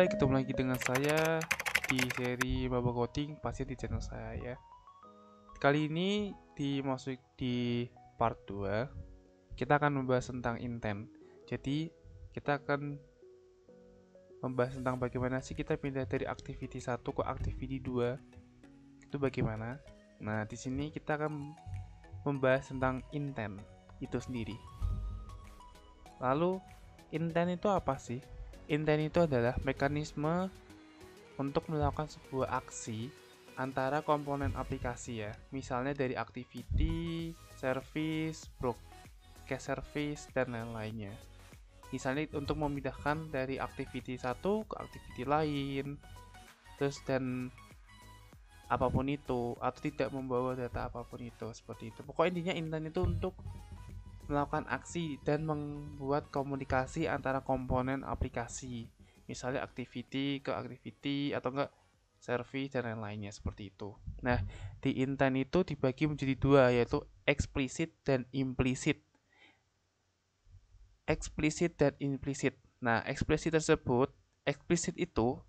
hai, ketemu lagi dengan saya di seri Baba Coating pasti di channel saya ya. Kali ini dimasuk di part 2 kita akan membahas tentang intent. Jadi kita akan membahas tentang bagaimana sih kita pindah dari activity 1 ke activity 2. Itu bagaimana? Nah, di sini kita akan membahas tentang intent itu sendiri. Lalu intent itu apa sih? Intent itu adalah mekanisme untuk melakukan sebuah aksi antara komponen aplikasi ya. Misalnya dari activity, service, broadcast service, dan lain-lainnya. Misalnya untuk memindahkan dari activity satu ke activity lain, terus dan apapun itu, atau tidak membawa data apapun itu, seperti itu. Pokoknya intinya intent itu untuk melakukan aksi dan membuat komunikasi antara komponen aplikasi. Misalnya activity ke activity atau enggak service dan lain-lainnya seperti itu. Nah, di intent itu dibagi menjadi dua yaitu eksplisit dan implisit. Eksplisit dan implisit. Nah, eksplisit tersebut, eksplisit itu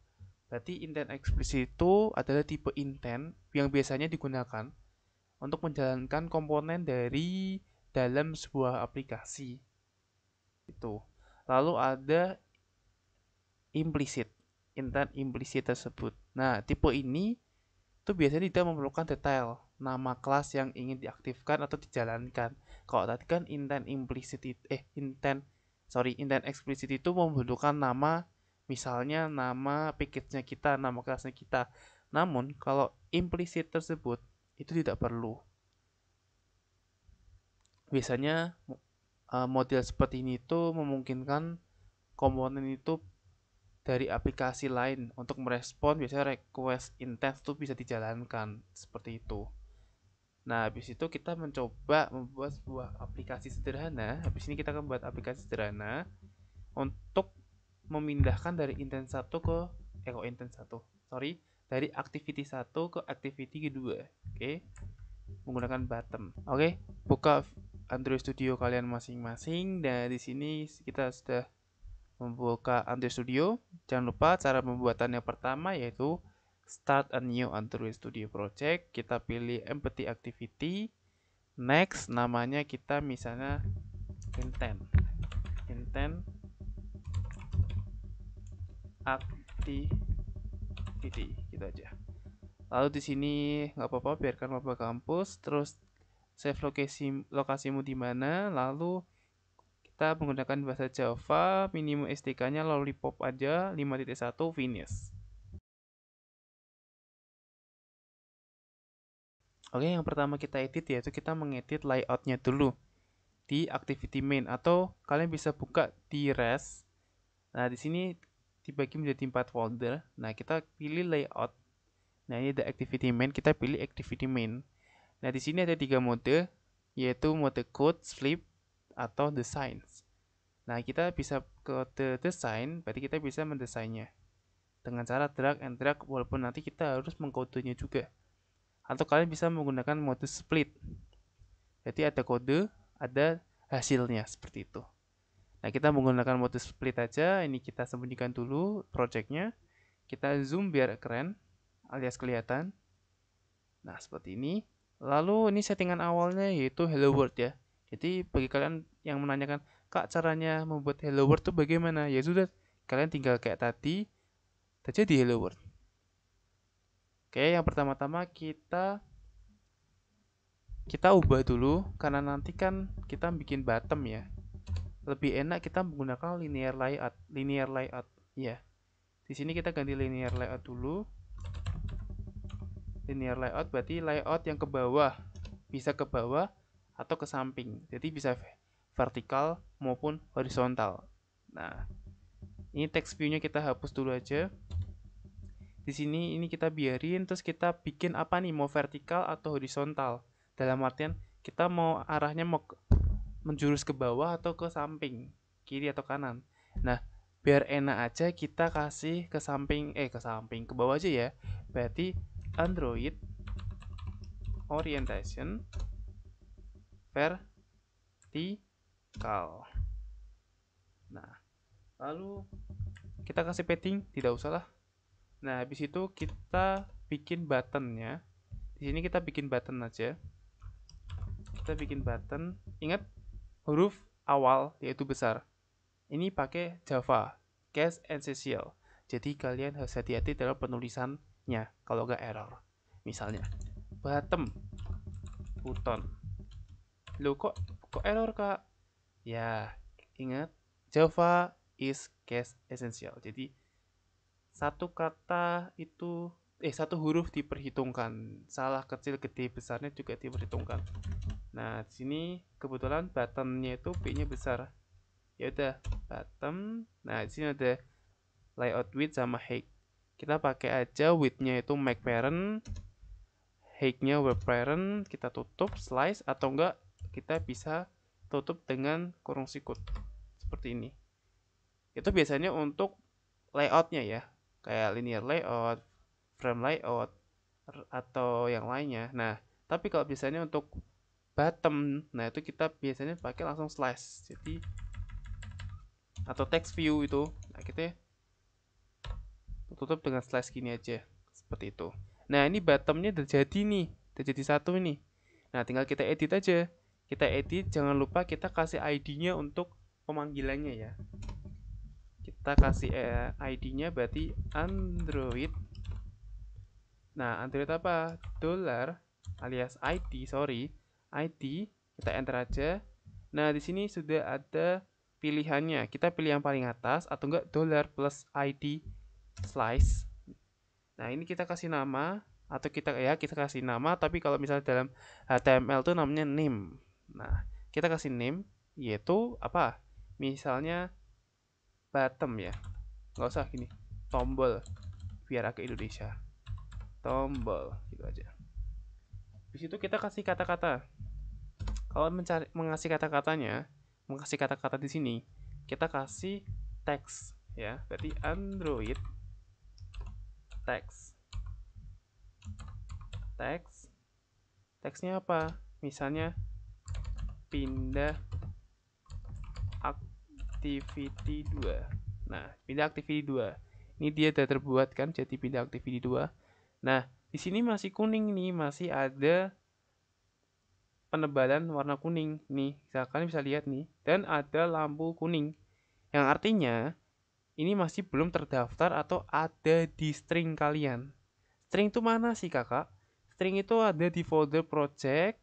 berarti intent eksplisit itu adalah tipe intent yang biasanya digunakan untuk menjalankan komponen dari dalam sebuah aplikasi. Itu. Lalu ada implisit, intent implisit tersebut. Nah, tipe ini itu biasanya tidak memerlukan detail nama kelas yang ingin diaktifkan atau dijalankan. Kalau tadi kan intent implisit eh intent sorry intent explicit itu memerlukan nama misalnya nama package-nya kita, nama kelasnya kita. Namun kalau implisit tersebut itu tidak perlu biasanya eh, model seperti ini itu memungkinkan komponen itu dari aplikasi lain untuk merespon biasanya request intent itu bisa dijalankan seperti itu. Nah, habis itu kita mencoba membuat sebuah aplikasi sederhana. Habis ini kita akan buat aplikasi sederhana untuk memindahkan dari intent satu ke eh kok intent satu, Sorry, dari activity satu ke activity kedua. Oke. Okay? Menggunakan button. Oke, okay? buka Android Studio kalian masing-masing dan di sini kita sudah membuka Android Studio. Jangan lupa cara pembuatannya pertama yaitu Start a new Android Studio project. Kita pilih Empty Activity. Next namanya kita misalnya intent. Intent activity gitu aja. Lalu di sini nggak apa-apa biarkan bapak kampus terus save lokasi lokasimu di mana, lalu kita menggunakan bahasa Java, minimum SDK-nya lollipop aja 5.1 finish. Oke, yang pertama kita edit yaitu kita mengedit layoutnya dulu di activity main atau kalian bisa buka di res. Nah, di sini dibagi menjadi empat folder. Nah, kita pilih layout. Nah, ini ada activity main, kita pilih activity main. Nah, di sini ada tiga mode, yaitu mode code, flip, atau design. Nah, kita bisa ke kode design, berarti kita bisa mendesainnya. Dengan cara drag and drag, walaupun nanti kita harus mengkodenya juga. Atau kalian bisa menggunakan mode split. Jadi ada kode, ada hasilnya, seperti itu. Nah, kita menggunakan mode split aja, ini kita sembunyikan dulu projectnya. Kita zoom biar keren, alias kelihatan. Nah, seperti ini. Lalu ini settingan awalnya yaitu hello world ya. Jadi bagi kalian yang menanyakan, "Kak, caranya membuat hello world tuh bagaimana?" Ya sudah, kalian tinggal kayak tadi terjadi hello world. Oke, yang pertama-tama kita kita ubah dulu karena nanti kan kita bikin bottom ya. Lebih enak kita menggunakan linear layout, linear layout ya. Di sini kita ganti linear layout dulu linear layout berarti layout yang ke bawah bisa ke bawah atau ke samping jadi bisa vertikal maupun horizontal nah ini text view-nya kita hapus dulu aja di sini ini kita biarin terus kita bikin apa nih mau vertikal atau horizontal dalam artian kita mau arahnya mau menjurus ke bawah atau ke samping kiri atau kanan nah biar enak aja kita kasih ke samping eh ke samping ke bawah aja ya berarti Android orientation vertical. Nah, lalu kita kasih padding, tidak usah lah. Nah, habis itu kita bikin buttonnya. Di sini kita bikin button aja. Kita bikin button. Ingat huruf awal yaitu besar. Ini pakai Java, Case Essential. Jadi kalian harus hati-hati dalam penulisan nya kalau nggak error misalnya bottom button lo kok kok error kak ya ingat Java is case essential jadi satu kata itu eh satu huruf diperhitungkan salah kecil gede besarnya juga diperhitungkan nah di sini kebetulan buttonnya itu p nya besar ya udah bottom nah di sini ada layout width sama height kita pakai aja widthnya itu mac parent heightnya web parent kita tutup slice atau enggak kita bisa tutup dengan kurung sikut seperti ini itu biasanya untuk layoutnya ya kayak linear layout frame layout atau yang lainnya nah tapi kalau biasanya untuk bottom nah itu kita biasanya pakai langsung slice jadi atau text view itu nah kita tutup dengan slash gini aja seperti itu nah ini bottomnya udah jadi nih udah jadi satu ini nah tinggal kita edit aja kita edit jangan lupa kita kasih ID-nya untuk pemanggilannya ya kita kasih eh, ID-nya berarti Android nah Android apa dollar alias ID sorry ID kita enter aja nah di sini sudah ada pilihannya kita pilih yang paling atas atau enggak dollar plus ID slice. Nah, ini kita kasih nama atau kita ya kita kasih nama tapi kalau misalnya dalam HTML itu namanya name. Nah, kita kasih name yaitu apa? Misalnya bottom ya. Nggak usah gini. Tombol biar agak Indonesia. Tombol gitu aja. Di situ kita kasih kata-kata. Kalau mencari mengasih kata-katanya, mengasih kata-kata di sini, kita kasih teks ya. Berarti Android teks, text teksnya apa misalnya pindah activity 2 nah pindah activity 2 ini dia sudah terbuat kan jadi pindah activity 2 nah di sini masih kuning nih masih ada penebalan warna kuning nih misalkan bisa lihat nih dan ada lampu kuning yang artinya ini masih belum terdaftar atau ada di string kalian. String itu mana sih kakak? String itu ada di folder project,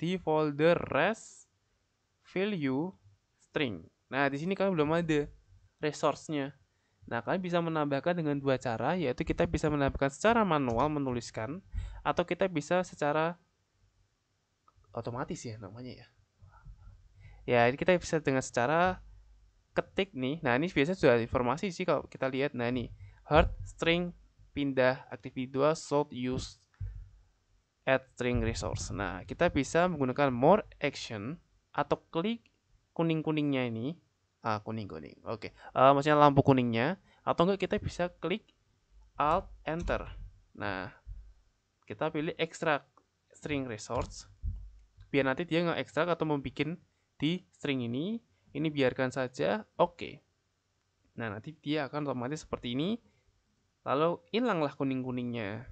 di folder res, value, string. Nah, di sini kalian belum ada resource-nya. Nah, kalian bisa menambahkan dengan dua cara, yaitu kita bisa menambahkan secara manual menuliskan, atau kita bisa secara otomatis ya namanya ya. Ya, ini kita bisa dengan secara ketik nih nah ini biasanya sudah informasi sih kalau kita lihat nah ini heart string pindah dua sold use at string resource nah kita bisa menggunakan more action atau klik kuning-kuningnya ini ah kuning-kuning oke okay. uh, eh, maksudnya lampu kuningnya atau enggak kita bisa klik alt enter nah kita pilih extract string resource biar nanti dia nge-extract atau membuat di string ini ini biarkan saja, oke. Okay. Nah, nanti dia akan otomatis seperti ini. Lalu hilanglah kuning-kuningnya.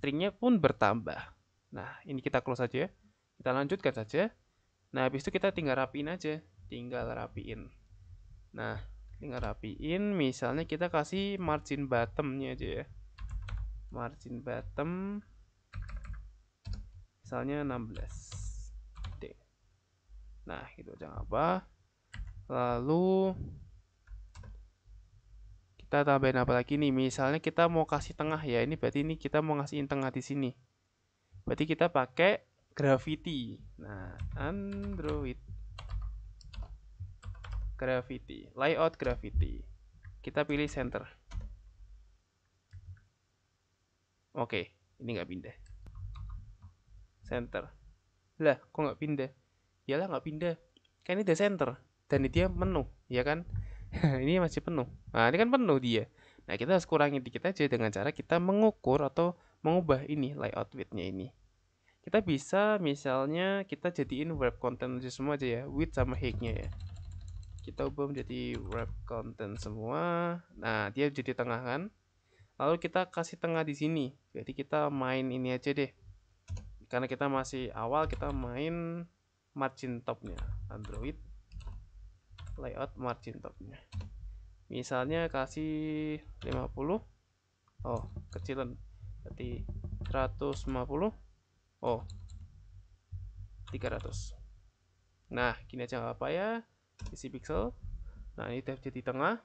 Stringnya pun bertambah. Nah, ini kita close saja. Ya. Kita lanjutkan saja. Nah, habis itu kita tinggal rapiin aja. Tinggal rapiin. Nah, tinggal rapiin. Misalnya kita kasih margin bottomnya aja ya. Margin bottom. Misalnya 16. D. Nah, gitu jangan apa. Lalu kita tambahin apa lagi nih? Misalnya kita mau kasih tengah ya. Ini berarti ini kita mau ngasihin tengah di sini. Berarti kita pakai gravity. Nah, Android gravity, layout gravity. Kita pilih center. Oke, ini nggak pindah. Center. Lah, kok nggak pindah? Iyalah nggak pindah. Kan ini udah center dan dia penuh ya kan ini masih penuh nah ini kan penuh dia nah kita harus kurangi dikit aja dengan cara kita mengukur atau mengubah ini layout widthnya ini kita bisa misalnya kita jadiin web content aja semua aja ya width sama height-nya ya kita ubah menjadi web content semua nah dia jadi tengah kan lalu kita kasih tengah di sini jadi kita main ini aja deh karena kita masih awal kita main margin topnya Android layout margin topnya misalnya kasih 50 oh kecilan berarti 150 oh 300 nah gini aja nggak apa ya isi pixel nah ini tab di tengah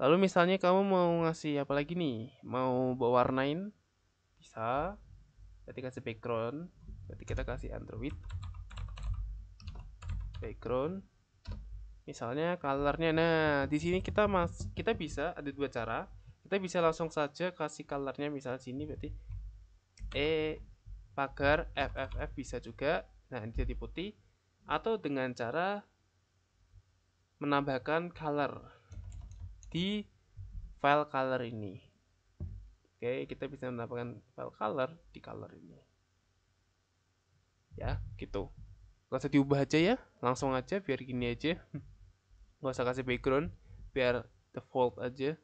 lalu misalnya kamu mau ngasih apa lagi nih mau warnain bisa berarti kasih background berarti kita kasih android background misalnya colornya nah di sini kita mas kita bisa ada dua cara kita bisa langsung saja kasih colornya misalnya sini berarti e pagar fff bisa juga nah ini jadi putih atau dengan cara menambahkan color di file color ini oke kita bisa menambahkan file color di color ini ya gitu langsung diubah aja ya langsung aja biar gini aja nggak usah kasih background biar default aja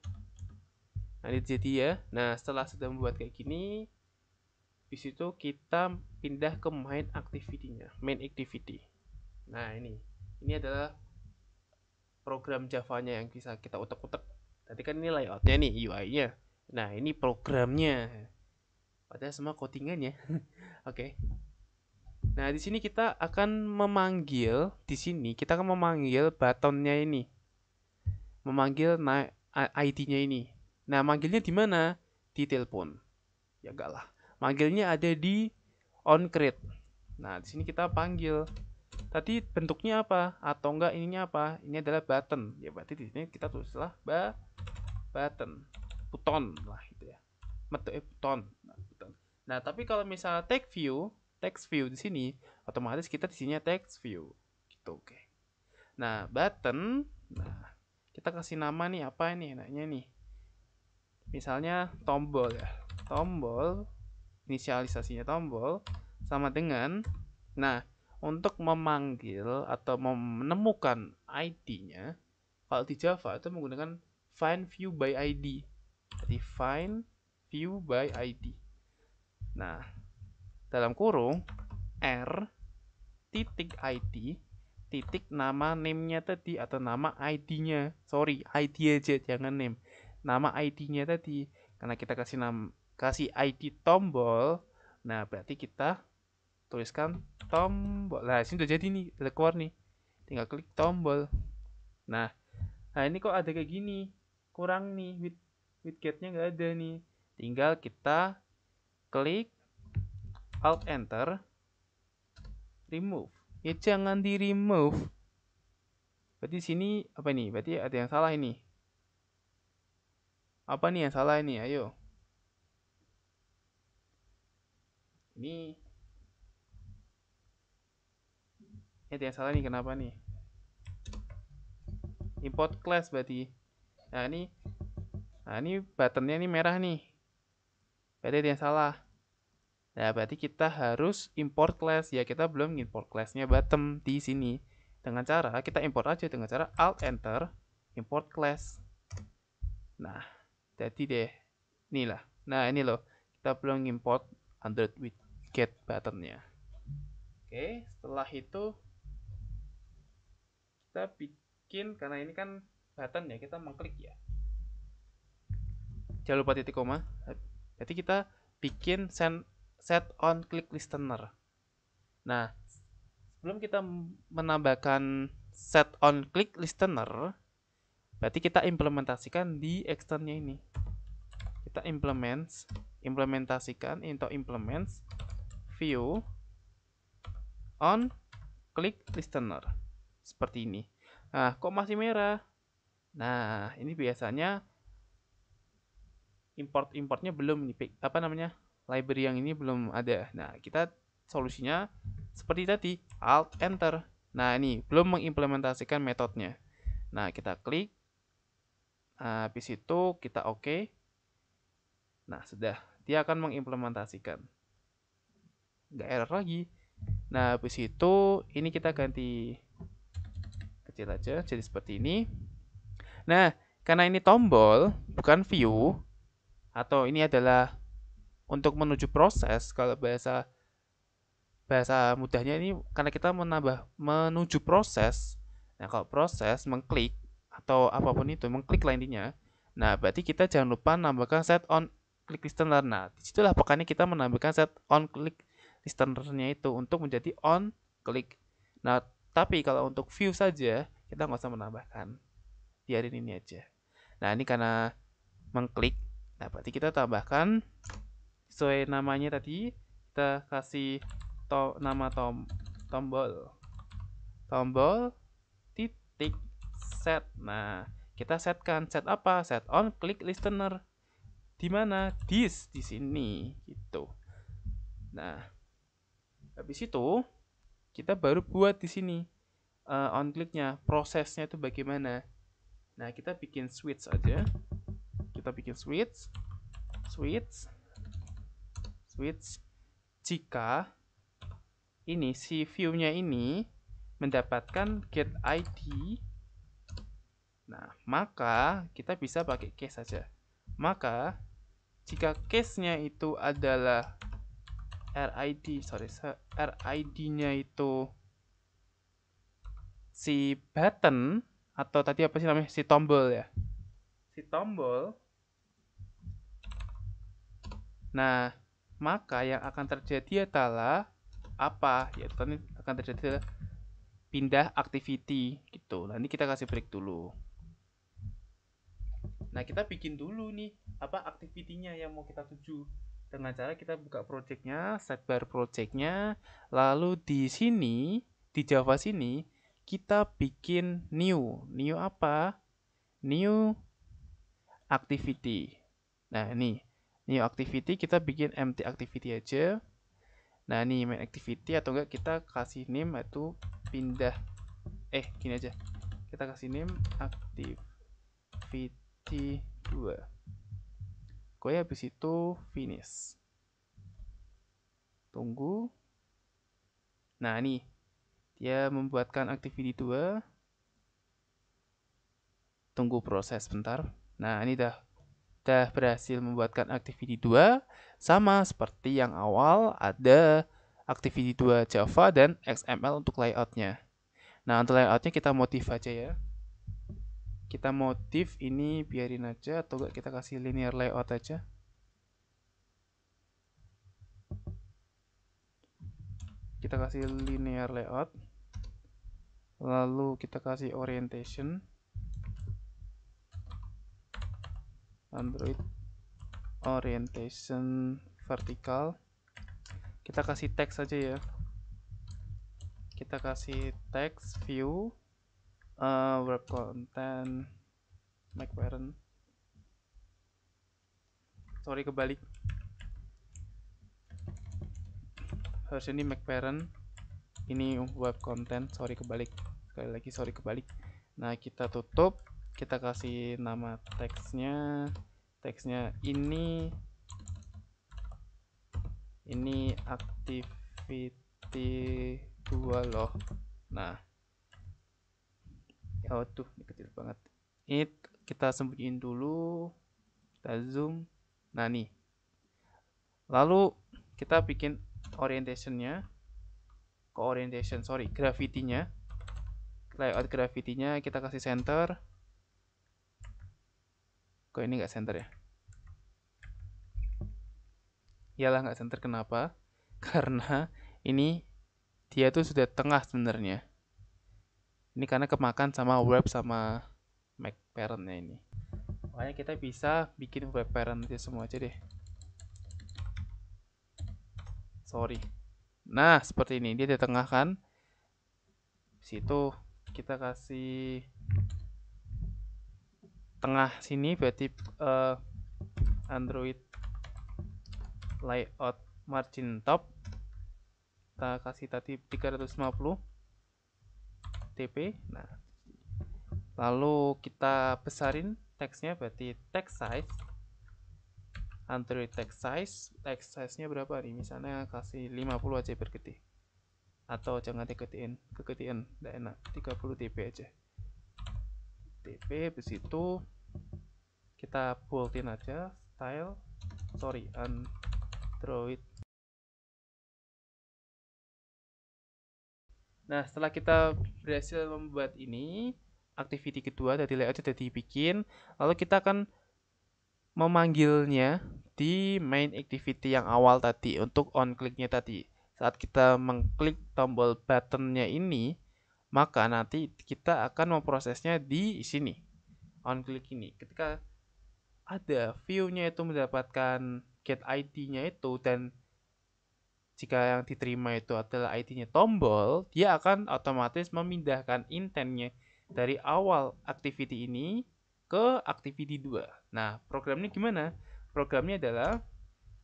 nah ini jadi ya nah setelah sudah membuat kayak gini di situ kita pindah ke main activity-nya main activity nah ini ini adalah program Java-nya yang bisa kita utak-utak tadi kan ini layoutnya nih UI-nya nah ini programnya padahal semua codingannya oke okay. Nah, di sini kita akan memanggil di sini kita akan memanggil buttonnya ini. Memanggil ID-nya ini. Nah, manggilnya di mana? Di telepon. Ya enggak lah. Manggilnya ada di on oncrate. Nah, di sini kita panggil. Tadi bentuknya apa? Atau enggak ininya apa? Ini adalah button. Ya, berarti di sini kita tulislah ba button. Button lah itu ya. metode eh, nah, button. Nah, tapi kalau misalnya take view text view di sini, otomatis kita di sini text view. Gitu, oke. Okay. Nah, button, nah, kita kasih nama nih apa ini enaknya nih. Misalnya tombol ya. Tombol inisialisasinya tombol sama dengan nah, untuk memanggil atau menemukan ID-nya kalau di Java itu menggunakan find view by ID. Jadi find view by ID. Nah, dalam kurung r titik id titik nama name-nya tadi atau nama id-nya sorry id aja jangan name nama id-nya tadi karena kita kasih nama kasih id tombol nah berarti kita tuliskan tombol nah sini udah jadi nih udah keluar nih tinggal klik tombol nah nah ini kok ada kayak gini kurang nih widget-nya nggak ada nih tinggal kita klik Alt Enter, remove. Ya jangan di remove. Berarti sini apa ini? Berarti ada yang salah ini. Apa nih yang salah ini? Ayo. Ini Ini ada yang salah nih kenapa nih? Import class berarti. Nah, ini Nah, ini buttonnya ini merah nih. Berarti ada yang salah. Nah, berarti kita harus import class. Ya, kita belum import classnya bottom di sini. Dengan cara, kita import aja dengan cara alt enter, import class. Nah, jadi deh. Inilah. Nah, ini loh. Kita belum import android with get buttonnya. Oke, setelah itu kita bikin karena ini kan button ya, kita mengklik ya. Jangan lupa titik koma. Jadi kita bikin send set on click listener. Nah, sebelum kita menambahkan set on click listener, berarti kita implementasikan di externnya ini. Kita implements, implementasikan into implements view on click listener seperti ini. Nah, kok masih merah? Nah, ini biasanya import-importnya belum apa namanya? library yang ini belum ada. Nah, kita solusinya seperti tadi, Alt Enter. Nah, ini belum mengimplementasikan metodenya. Nah, kita klik. Nah, habis itu kita oke. Okay. Nah, sudah. Dia akan mengimplementasikan. Nggak error lagi. Nah, habis itu ini kita ganti kecil aja. Jadi seperti ini. Nah, karena ini tombol, bukan view. Atau ini adalah untuk menuju proses kalau bahasa bahasa mudahnya ini karena kita menambah menuju proses nah kalau proses mengklik atau apapun itu mengklik lah nah berarti kita jangan lupa menambahkan set on click listener nah disitulah pekannya kita menambahkan set on click listenernya itu untuk menjadi on click nah tapi kalau untuk view saja kita nggak usah menambahkan biarin ini aja nah ini karena mengklik nah berarti kita tambahkan sesuai namanya tadi kita kasih to nama tom tombol tombol titik set nah kita setkan set apa set on click listener di mana this di sini gitu nah habis itu kita baru buat di sini uh, on clicknya prosesnya itu bagaimana nah kita bikin switch aja kita bikin switch switch switch jika ini si view-nya ini mendapatkan get ID nah maka kita bisa pakai case saja maka jika case-nya itu adalah RID sorry RID-nya itu si button atau tadi apa sih namanya si tombol ya si tombol nah maka yang akan terjadi adalah apa? Yaitu akan terjadi adalah pindah activity gitu. Nah, ini kita kasih break dulu. Nah, kita bikin dulu nih apa aktivitinya yang mau kita tuju. Dengan cara kita buka projectnya nya sidebar projectnya lalu di sini di Java sini kita bikin new. New apa? New activity. Nah, ini new activity kita bikin empty activity aja nah ini main activity atau enggak kita kasih name itu pindah eh gini aja kita kasih name activity 2 gue habis itu finish tunggu nah ini dia membuatkan activity 2 tunggu proses bentar nah ini dah sudah berhasil membuatkan activity 2, sama seperti yang awal ada activity 2 Java dan XML untuk layoutnya. Nah, untuk layoutnya kita motif aja ya. Kita motif ini biarin aja atau enggak kita kasih linear layout aja. Kita kasih linear layout. Lalu kita kasih orientation. Android orientation vertical kita kasih teks aja ya kita kasih teks view uh, web content make parent sorry kebalik harus ini make parent ini web content sorry kebalik sekali lagi sorry kebalik nah kita tutup kita kasih nama teksnya teksnya ini ini activity dua loh nah ya waduh ini kecil banget ini kita sembunyiin dulu kita zoom nah nih lalu kita bikin orientationnya ke orientation sorry gravity layout gravity kita kasih center kok ini nggak center ya Iyalah nggak center kenapa karena ini dia tuh sudah tengah sebenarnya ini karena kemakan sama web sama Mac parentnya ini makanya kita bisa bikin web parent aja semua aja deh sorry nah seperti ini dia di tengah kan situ kita kasih tengah sini berarti uh, Android layout margin top kita kasih tadi 350 TP nah lalu kita besarin teksnya berarti text size Android text size text size nya berapa nih misalnya kasih 50 aja bergede atau jangan digedein kegedein tidak enak 30 TP aja DP di situ kita boldin aja style sorry android nah setelah kita berhasil membuat ini activity kedua dari layout sudah dibikin lalu kita akan memanggilnya di main activity yang awal tadi untuk on clicknya tadi saat kita mengklik tombol buttonnya ini maka nanti kita akan memprosesnya di sini on click ini ketika ada view-nya itu mendapatkan get ID-nya itu dan jika yang diterima itu adalah ID-nya tombol, dia akan otomatis memindahkan intent-nya dari awal activity ini ke activity 2. Nah, programnya gimana? Programnya adalah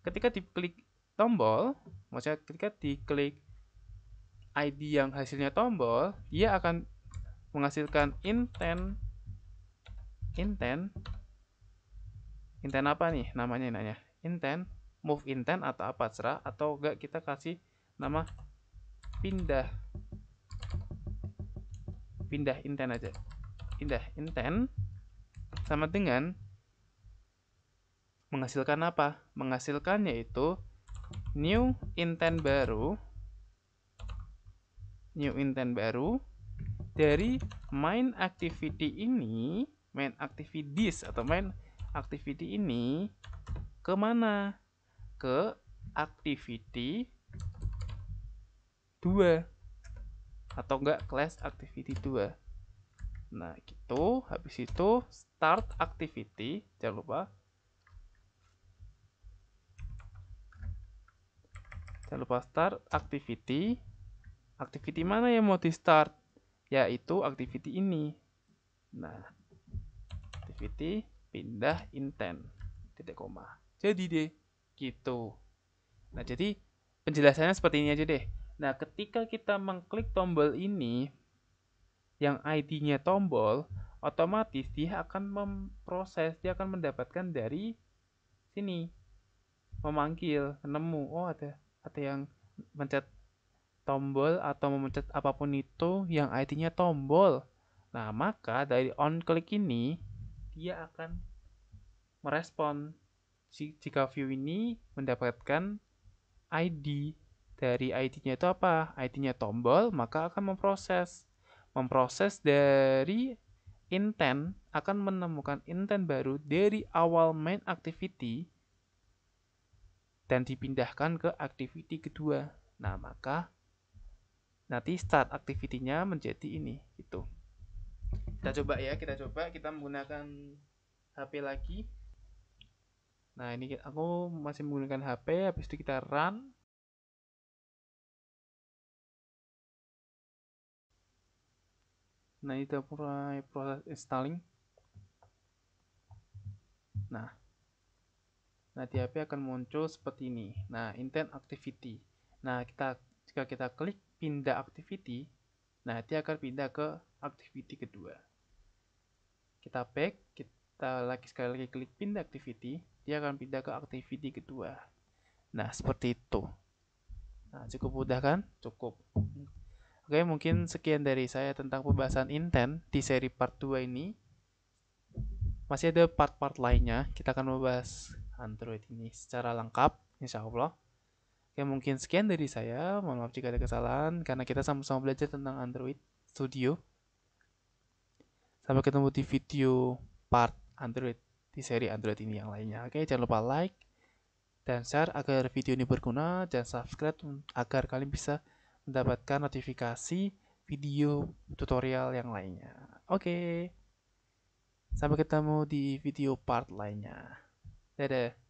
ketika diklik tombol, maksudnya ketika diklik ID yang hasilnya tombol, dia akan menghasilkan intent intent intent apa nih namanya nanya intent move intent atau apa cerah? atau enggak kita kasih nama pindah pindah intent aja pindah intent sama dengan menghasilkan apa menghasilkan yaitu new intent baru new intent baru dari main activity ini main activities atau main activity ini kemana ke activity 2 atau enggak class activity 2 nah gitu habis itu start activity jangan lupa jangan lupa start activity activity mana yang mau di start? Yaitu activity ini. Nah, activity pindah intent titik koma. Jadi deh gitu. Nah, jadi penjelasannya seperti ini aja deh. Nah, ketika kita mengklik tombol ini yang ID-nya tombol, otomatis dia akan memproses, dia akan mendapatkan dari sini memanggil, nemu, oh ada ada yang mencet tombol atau memencet apapun itu yang it nya tombol. Nah, maka dari on click ini dia akan merespon jika view ini mendapatkan ID dari ID-nya itu apa? ID-nya tombol, maka akan memproses. Memproses dari intent akan menemukan intent baru dari awal main activity dan dipindahkan ke activity kedua. Nah, maka nanti start activity menjadi ini itu kita coba ya kita coba kita menggunakan HP lagi nah ini aku masih menggunakan HP habis itu kita run nah itu mulai proses installing nah nah di HP akan muncul seperti ini nah intent activity nah kita jika kita klik pindah activity, nah dia akan pindah ke activity kedua. Kita back, kita lagi sekali lagi klik pindah activity, dia akan pindah ke activity kedua. Nah, seperti itu. Nah, cukup mudah kan? Cukup. Oke, mungkin sekian dari saya tentang pembahasan intent di seri part 2 ini. Masih ada part-part lainnya, kita akan membahas Android ini secara lengkap, insya Allah. Ya mungkin sekian dari saya, mohon maaf jika ada kesalahan, karena kita sama-sama belajar tentang Android Studio. Sampai ketemu di video part Android, di seri Android ini yang lainnya. Oke, jangan lupa like dan share agar video ini berguna, dan subscribe agar kalian bisa mendapatkan notifikasi video tutorial yang lainnya. Oke, sampai ketemu di video part lainnya. Dadah.